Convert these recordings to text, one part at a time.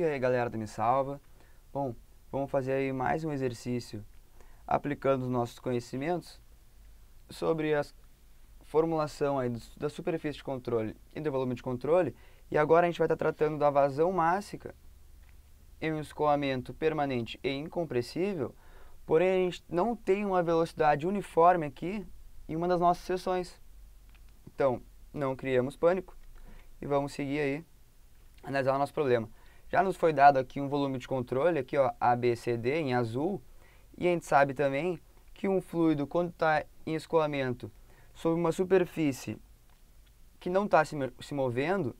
E aí, galera do Me Salva? Bom, vamos fazer aí mais um exercício aplicando os nossos conhecimentos sobre a formulação aí da superfície de controle e do volume de controle. E agora a gente vai estar tratando da vazão mássica em um escoamento permanente e incompressível, porém a gente não tem uma velocidade uniforme aqui em uma das nossas sessões. Então, não criamos pânico e vamos seguir aí analisar o nosso problema. Já nos foi dado aqui um volume de controle, aqui ó, ABCD em azul, e a gente sabe também que um fluido, quando está em escoamento sobre uma superfície que não está se, se movendo,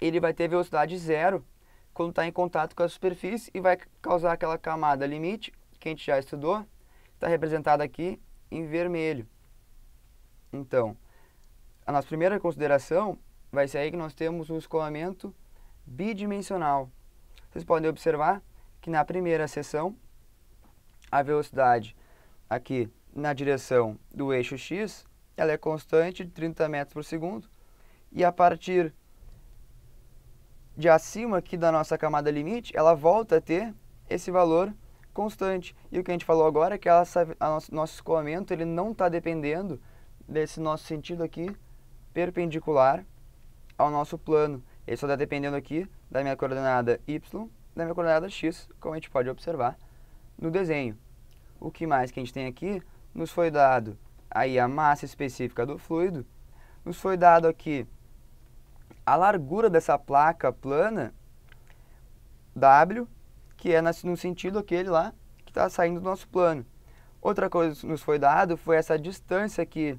ele vai ter velocidade zero quando está em contato com a superfície e vai causar aquela camada limite que a gente já estudou, está representada aqui em vermelho. Então, a nossa primeira consideração vai ser aí que nós temos um escoamento bidimensional. Vocês podem observar que na primeira seção, a velocidade aqui na direção do eixo x, ela é constante de 30 metros por segundo, e a partir de acima aqui da nossa camada limite, ela volta a ter esse valor constante. E o que a gente falou agora é que essa, nosso, nosso escoamento ele não está dependendo desse nosso sentido aqui perpendicular ao nosso plano. Ele só está dependendo aqui da minha coordenada y, da minha coordenada x, como a gente pode observar no desenho. O que mais que a gente tem aqui? Nos foi dado aí a massa específica do fluido, nos foi dado aqui a largura dessa placa plana, W, que é no sentido aquele lá que está saindo do nosso plano. Outra coisa que nos foi dado foi essa distância aqui,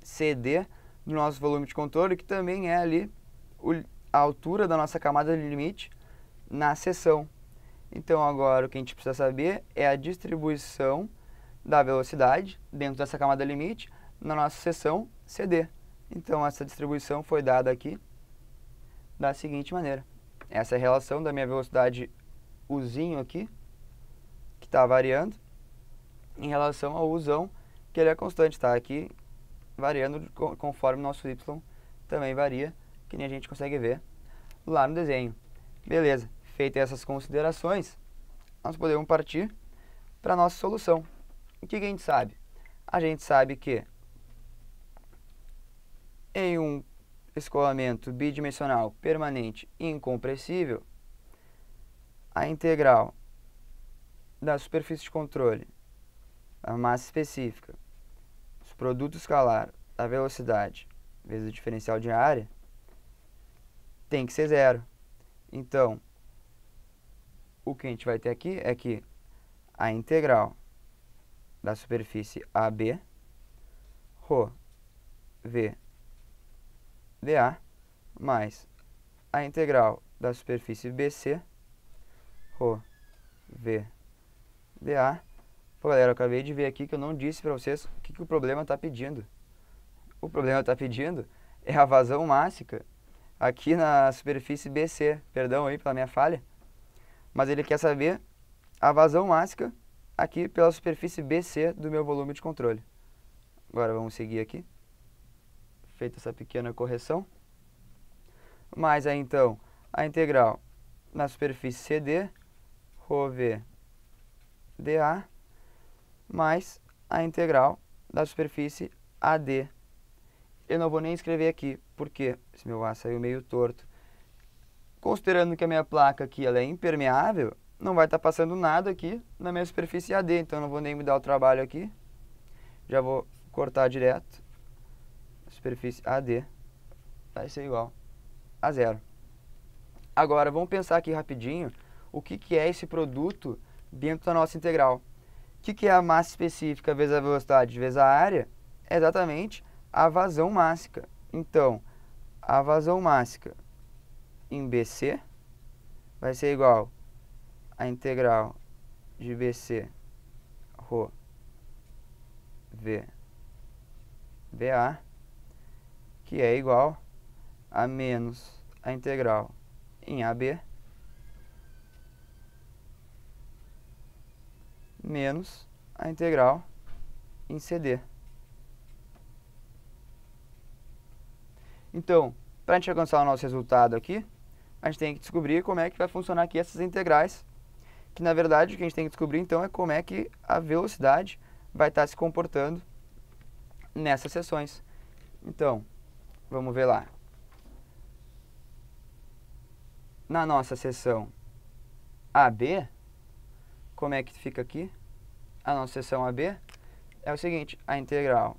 CD, do nosso volume de controle, que também é ali o, a altura da nossa camada de limite na seção. Então agora o que a gente precisa saber é a distribuição da velocidade dentro dessa camada limite na nossa seção CD. Então essa distribuição foi dada aqui da seguinte maneira. Essa é a relação da minha velocidade Uzinho aqui, que está variando, em relação ao Uzão, que ele é constante, está aqui variando conforme nosso Y também varia que nem a gente consegue ver lá no desenho. Beleza, feitas essas considerações, nós podemos partir para a nossa solução. O que, que a gente sabe? A gente sabe que em um escoamento bidimensional permanente e incompressível, a integral da superfície de controle, da massa específica, os produtos escalar da velocidade vezes o diferencial de área, tem que ser zero. Então, o que a gente vai ter aqui é que a integral da superfície AB, rho V dA, mais a integral da superfície BC, rho V dA. Pô, galera, eu acabei de ver aqui que eu não disse para vocês o que, que o problema está pedindo. O problema está pedindo é a vazão mássica aqui na superfície BC, perdão aí pela minha falha, mas ele quer saber a vazão máxima aqui pela superfície BC do meu volume de controle. Agora vamos seguir aqui, feita essa pequena correção. Mais aí então a integral na superfície CD, v dA, mais a integral da superfície AD. Eu não vou nem escrever aqui, porque esse meu ar saiu meio torto. Considerando que a minha placa aqui ela é impermeável, não vai estar tá passando nada aqui na minha superfície AD, então não vou nem me dar o trabalho aqui. Já vou cortar direto. Superfície AD vai ser igual a zero. Agora, vamos pensar aqui rapidinho o que, que é esse produto dentro da nossa integral. O que, que é a massa específica vezes a velocidade vezes a área? É exatamente a vazão mássica. Então, a vazão mássica em BC vai ser igual a integral de BC rho V BA, que é igual a menos a integral em AB menos a integral em CD. Então, para a gente alcançar o nosso resultado aqui, a gente tem que descobrir como é que vai funcionar aqui essas integrais, que na verdade o que a gente tem que descobrir então é como é que a velocidade vai estar tá se comportando nessas seções. Então, vamos ver lá. Na nossa seção AB, como é que fica aqui? A nossa seção AB é o seguinte, a integral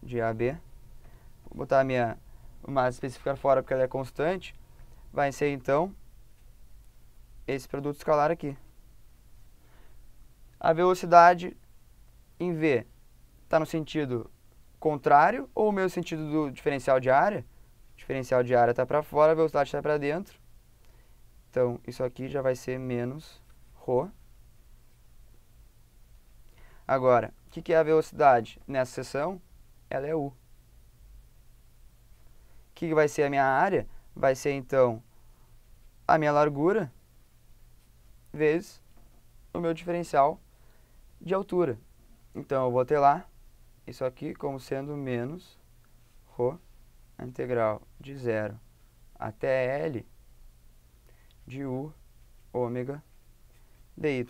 de AB botar a minha massa específica fora porque ela é constante, vai ser então esse produto escalar aqui. A velocidade em V está no sentido contrário ou o meu sentido do diferencial de área? O diferencial de área está para fora, a velocidade está para dentro. Então, isso aqui já vai ser menos ρ. Agora, o que, que é a velocidade nessa seção? Ela é U que vai ser a minha área? Vai ser então a minha largura vezes o meu diferencial de altura. Então eu vou ter lá isso aqui como sendo menos ρ integral de zero até L de U ômega dy.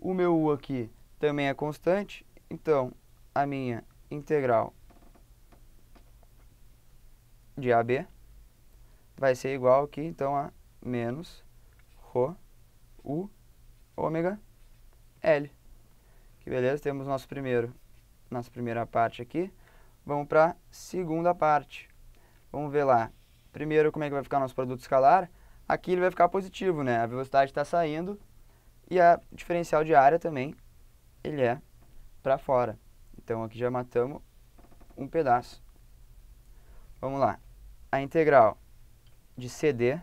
O meu U aqui também é constante, então a minha integral de AB vai ser igual aqui, então, a menos Rho U ômega L. Que beleza, temos nosso primeiro, nossa primeira parte aqui. Vamos para a segunda parte. Vamos ver lá. Primeiro, como é que vai ficar nosso produto escalar. Aqui ele vai ficar positivo, né? A velocidade está saindo e a diferencial de área também, ele é para fora. Então, aqui já matamos um pedaço. Vamos lá a integral de CD,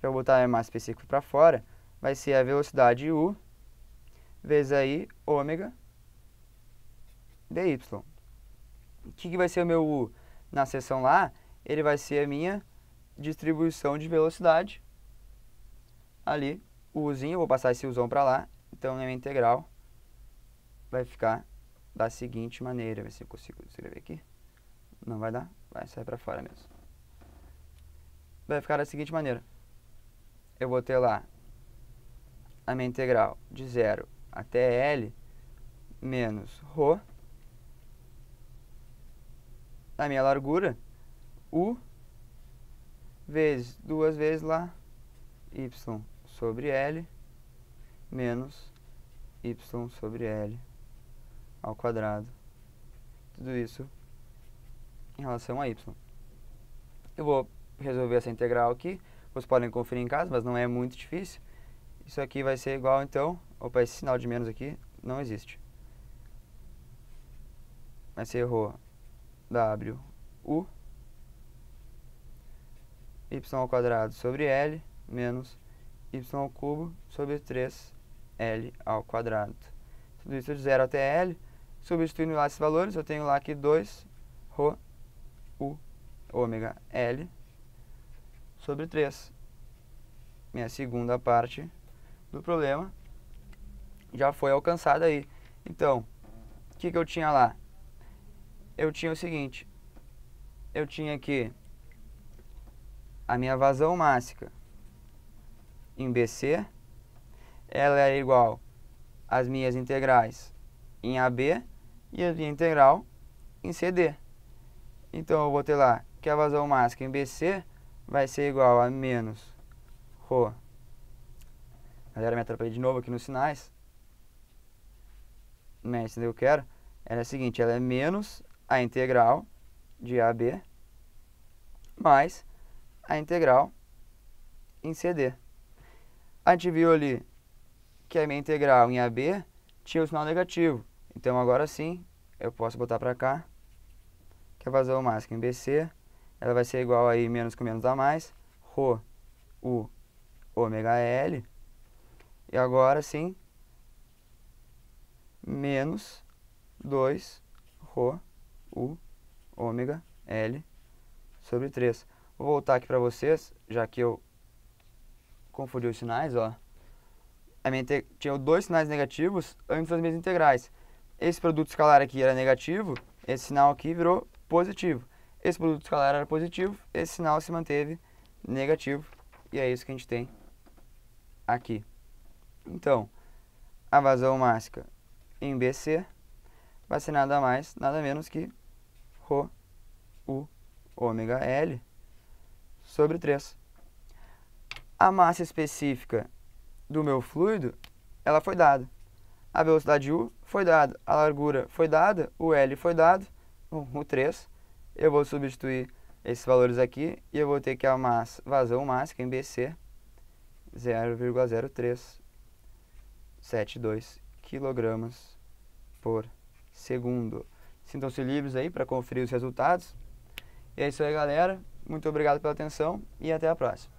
para botar mais específico para fora, vai ser a velocidade U vezes aí ômega dy. O que, que vai ser o meu U na seção lá? Ele vai ser a minha distribuição de velocidade. Ali, Uzinho, eu vou passar esse Uzão para lá. Então, a minha integral vai ficar da seguinte maneira. Ver se eu consigo escrever aqui. Não vai dar? Vai sair pra fora mesmo. Vai ficar da seguinte maneira. Eu vou ter lá a minha integral de zero até L menos ρ da minha largura U vezes duas vezes lá y sobre L menos y sobre L ao quadrado. Tudo isso em relação a y. Eu vou resolver essa integral aqui, vocês podem conferir em casa, mas não é muito difícil. Isso aqui vai ser igual então, opa, esse sinal de menos aqui não existe. Vai ser ρ W U y ao quadrado sobre L menos y ao cubo sobre 3L ao quadrado. Tudo isso de zero até L. Substituindo lá esses valores, eu tenho lá que 2 ρ ômega L sobre 3. Minha segunda parte do problema já foi alcançada aí. Então, o que, que eu tinha lá? Eu tinha o seguinte, eu tinha que a minha vazão mássica em BC, ela é igual às minhas integrais em AB e a minha integral em CD. Então eu vou ter lá que a vazão máscara em BC vai ser igual a menos Rho. Galera, me atrapalhei de novo aqui nos sinais. Mas entendeu o que eu quero? Ela é a seguinte, ela é menos a integral de AB mais a integral em CD. A gente viu ali que a minha integral em AB tinha o sinal negativo. Então agora sim, eu posso botar para cá que a vazão máxima em BC ela vai ser igual aí menos com menos dá mais, Rho, U, ômega L. E agora sim, menos 2 Rho, U, ômega L sobre 3. Vou voltar aqui para vocês, já que eu confundi os sinais, ó. A minha tinha dois sinais negativos antes das minhas integrais. Esse produto escalar aqui era negativo, esse sinal aqui virou positivo. Esse produto escalar era positivo, esse sinal se manteve negativo. E é isso que a gente tem aqui. Então, a vazão máxima em BC vai ser nada mais, nada menos que Rho U ômega L sobre 3. A massa específica do meu fluido, ela foi dada. A velocidade U foi dada, a largura foi dada, o L foi dado, o 3 eu vou substituir esses valores aqui e eu vou ter que a massa, vazão máxima em BC 0,0372 kg por segundo. Sintam-se livres aí para conferir os resultados. E é isso aí, galera. Muito obrigado pela atenção e até a próxima.